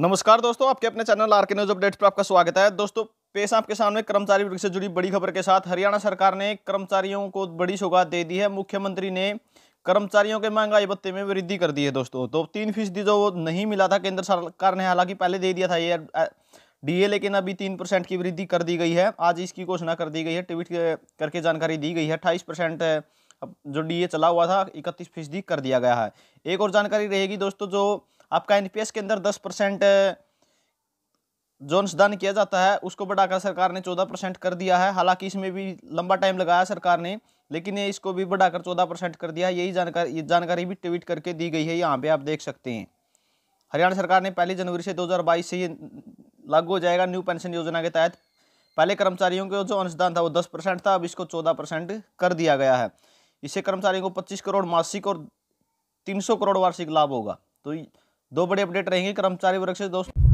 नमस्कार दोस्तों आपके अपने channel R K news update पर आपका स्वागत है दोस्तों पेश आपके सामने कर्मचारी वर्ग से जुड़ी बड़ी खबर के साथ हरियाणा सरकार ने कर्मचारियों को बड़ी सौगात दे दी है मुख्यमंत्री ने कर्मचारियों के महंगाई भत्ते में वृद्धि कर दी है दोस्तों तो तीन फीसदी जो वो नहीं मिला था केंद्र सरकार ने हालांकि पहले दे दिया था ये डीए लेकिन अभी तीन परसेंट की वृद्धि कर दी गई है आज इसकी घोषणा कर दी गई है ट्वीट करके जानकारी दी गई है अट्ठाईस परसेंट जो डीए चला हुआ था इकतीस फीसदी कर दिया गया है एक और जानकारी रहेगी दोस्तों जो आपका एनपीएस के अंदर दस परसेंट जो अनुसंधान किया जाता है उसको बढ़ाकर सरकार ने चौदह परसेंट कर दिया है हालांकि इसमें भी लंबा टाइम लगाया सरकार ने लेकिन ये इसको भी बढ़ाकर चौदह परसेंट कर दिया है यही जानकारी जानकारी भी ट्वीट करके दी गई है यहाँ पे आप देख सकते हैं हरियाणा सरकार ने पहली जनवरी से दो से ये लागू हो जाएगा न्यू पेंशन योजना के तहत पहले कर्मचारियों को जो अंशदान था वो दस परसेंट था अब इसको चौदह परसेंट कर दिया गया है इससे कर्मचारियों को पच्चीस करोड़ मासिक और तीन सौ करोड़ वार्षिक लाभ होगा तो दो बड़े अपडेट रहेंगे कर्मचारी वर्ग से दोस्तों